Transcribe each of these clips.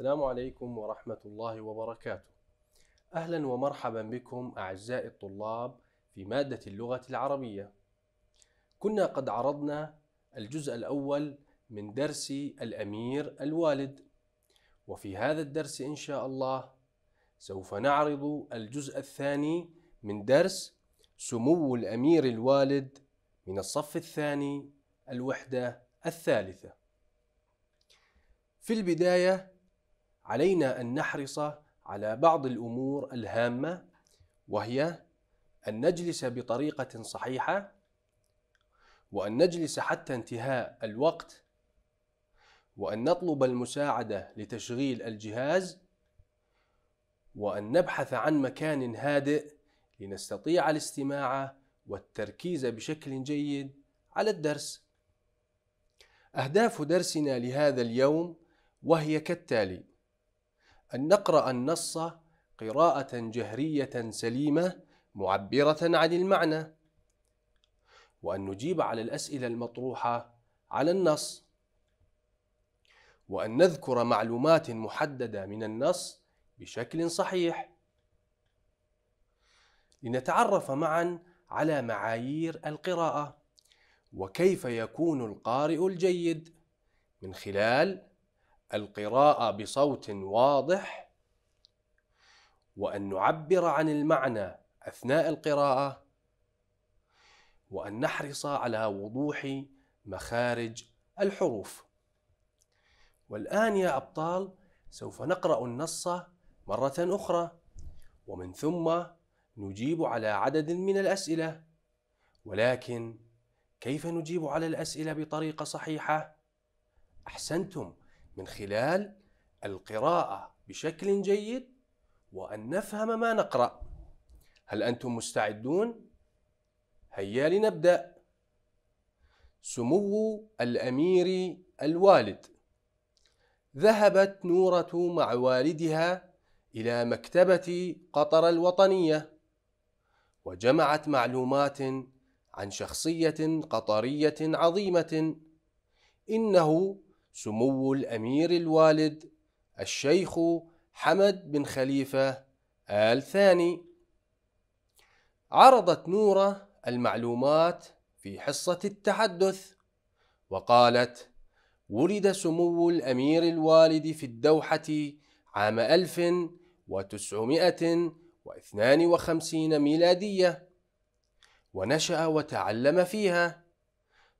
السلام عليكم ورحمة الله وبركاته. أهلا ومرحبا بكم أعزائي الطلاب في مادة اللغة العربية. كنا قد عرضنا الجزء الأول من درس الأمير الوالد. وفي هذا الدرس إن شاء الله سوف نعرض الجزء الثاني من درس سمو الأمير الوالد من الصف الثاني الوحدة الثالثة. في البداية علينا أن نحرص على بعض الأمور الهامة وهي أن نجلس بطريقة صحيحة وأن نجلس حتى انتهاء الوقت وأن نطلب المساعدة لتشغيل الجهاز وأن نبحث عن مكان هادئ لنستطيع الاستماع والتركيز بشكل جيد على الدرس. أهداف درسنا لهذا اليوم وهي كالتالي: أن نقرأ النص قراءة جهرية سليمة معبرة عن المعنى وأن نجيب على الأسئلة المطروحة على النص وأن نذكر معلومات محددة من النص بشكل صحيح لنتعرف معا على معايير القراءة وكيف يكون القارئ الجيد من خلال القراءة بصوت واضح وأن نعبر عن المعنى أثناء القراءة وأن نحرص على وضوح مخارج الحروف والآن يا أبطال سوف نقرأ النص مرة أخرى ومن ثم نجيب على عدد من الأسئلة ولكن كيف نجيب على الأسئلة بطريقة صحيحة؟ أحسنتم من خلال القراءة بشكل جيد وأن نفهم ما نقرأ هل أنتم مستعدون؟ هيا لنبدأ سمو الأمير الوالد ذهبت نورة مع والدها إلى مكتبة قطر الوطنية وجمعت معلومات عن شخصية قطرية عظيمة إنه سمو الأمير الوالد الشيخ حمد بن خليفة آل ثاني عرضت نورة المعلومات في حصة التحدث وقالت ولد سمو الأمير الوالد في الدوحة عام 1952 ميلادية ونشأ وتعلم فيها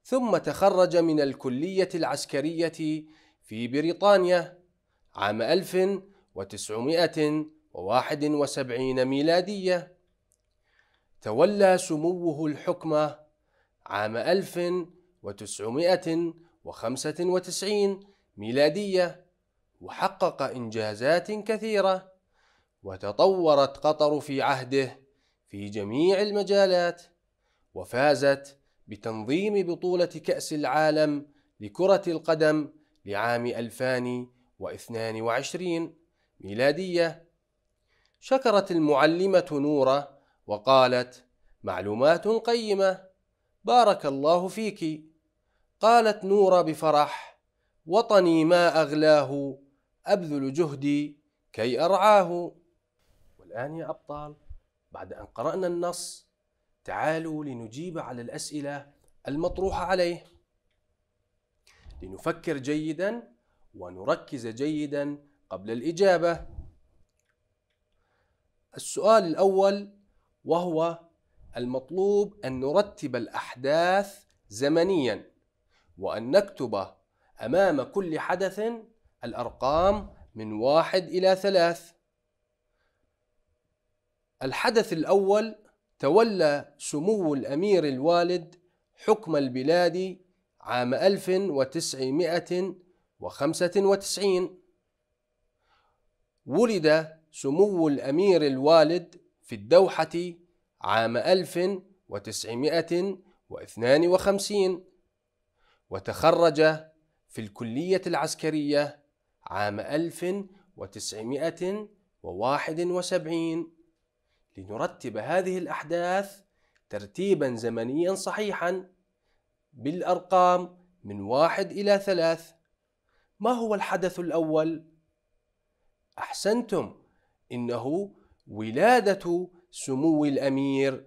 ثم تخرج من الكلية العسكرية في بريطانيا عام 1971 ميلادية تولى سموه الحكم عام 1995 ميلادية وحقق إنجازات كثيرة وتطورت قطر في عهده في جميع المجالات وفازت بتنظيم بطولة كأس العالم لكرة القدم لعام 2022 ميلادية. شكرت المعلمة نورة وقالت: معلومات قيمة، بارك الله فيك. قالت نورة بفرح: وطني ما أغلاه أبذل جهدي كي أرعاه. والآن يا أبطال بعد أن قرأنا النص تعالوا لنجيب على الأسئلة المطروحة عليه لنفكر جيدا ونركز جيدا قبل الإجابة السؤال الأول وهو المطلوب أن نرتب الأحداث زمنيا وأن نكتب أمام كل حدث الأرقام من واحد إلى ثلاث الحدث الأول تولى سمو الأمير الوالد حكم البلاد عام 1995 ولد سمو الأمير الوالد في الدوحة عام 1952 وتخرج في الكلية العسكرية عام 1971 لنرتب هذه الأحداث ترتيبا زمنيا صحيحا بالأرقام من واحد إلى ثلاث ما هو الحدث الأول؟ أحسنتم إنه ولادة سمو الأمير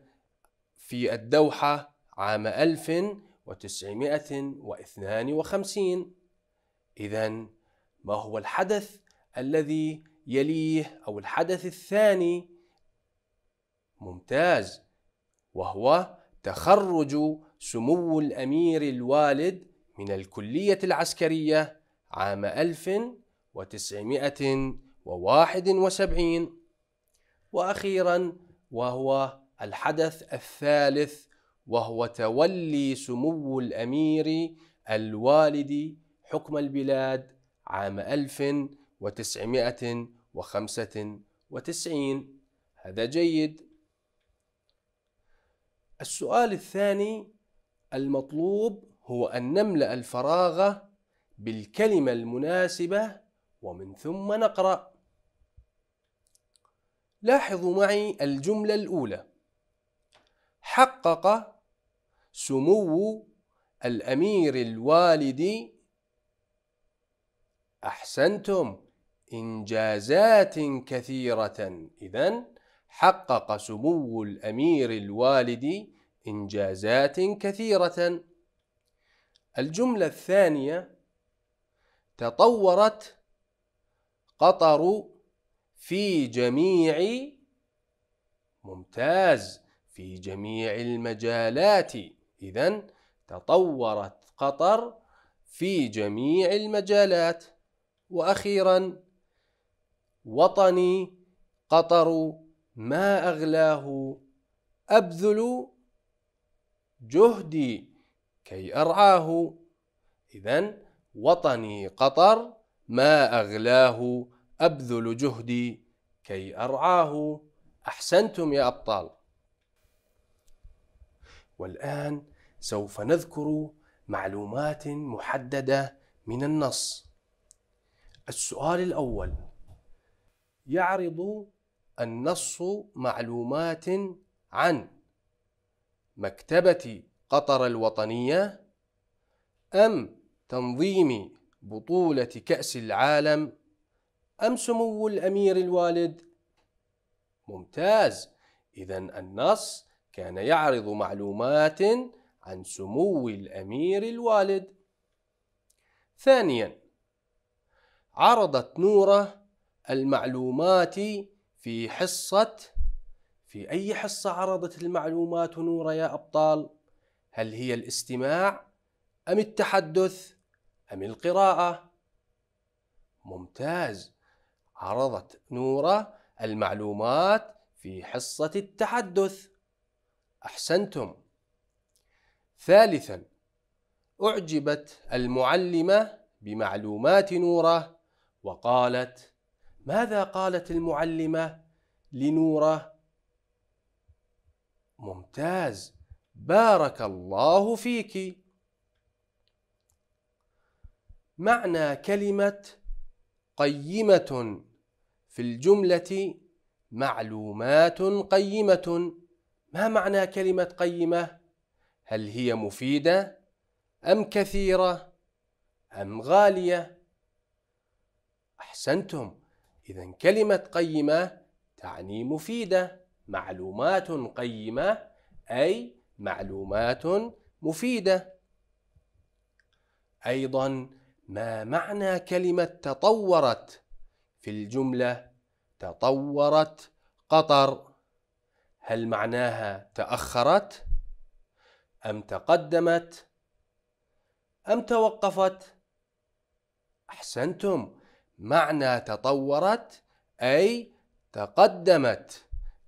في الدوحة عام 1952 إذا ما هو الحدث الذي يليه أو الحدث الثاني ممتاز وهو تخرج سمو الأمير الوالد من الكلية العسكرية عام 1971 وأخيرا وهو الحدث الثالث وهو تولي سمو الأمير الوالد حكم البلاد عام 1995 هذا جيد السؤال الثاني المطلوب هو أن نملأ الفراغ بالكلمة المناسبة ومن ثم نقرأ لاحظوا معي الجملة الأولى حقق سمو الأمير الوالد أحسنتم إنجازات كثيرة إذا حقق سمو الأمير الوالد إنجازات كثيرة الجملة الثانية تطورت قطر في جميع ممتاز في جميع المجالات إذا تطورت قطر في جميع المجالات وأخيرا وطني قطر ما أغلاه أبذل جهدي كي أرعاه إذا وطني قطر ما أغلاه أبذل جهدي كي أرعاه أحسنتم يا أبطال والآن سوف نذكر معلومات محددة من النص السؤال الأول يعرض النص معلومات عن مكتبة قطر الوطنية أم تنظيم بطولة كأس العالم أم سمو الأمير الوالد؟ ممتاز إذا النص كان يعرض معلومات عن سمو الأمير الوالد ثانيا عرضت نورة المعلومات في حصة في أي حصة عرضت المعلومات نور يا أبطال؟ هل هي الاستماع أم التحدث أم القراءة؟ ممتاز عرضت نورة المعلومات في حصة التحدث أحسنتم ثالثا أعجبت المعلمة بمعلومات نورة وقالت ماذا قالت المعلمة لنورة ممتاز بارك الله فيك معنى كلمة قيمة في الجملة معلومات قيمة ما معنى كلمة قيمة؟ هل هي مفيدة أم كثيرة أم غالية؟ أحسنتم إذا كلمة قيمة تعني مفيده معلومات قيمة أي معلومات مفيدة أيضا ما معنى كلمة تطورت في الجملة تطورت قطر هل معناها تأخرت أم تقدمت أم توقفت أحسنتم معنى تطورت أي تقدمت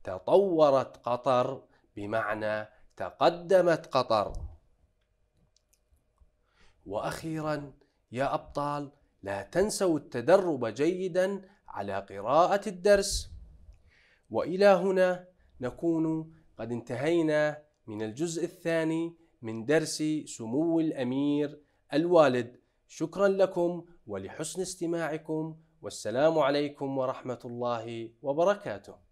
تطورت قطر بمعنى تقدمت قطر واخيرا يا ابطال لا تنسوا التدرب جيدا على قراءه الدرس والى هنا نكون قد انتهينا من الجزء الثاني من درس سمو الامير الوالد شكرا لكم ولحسن استماعكم والسلام عليكم ورحمه الله وبركاته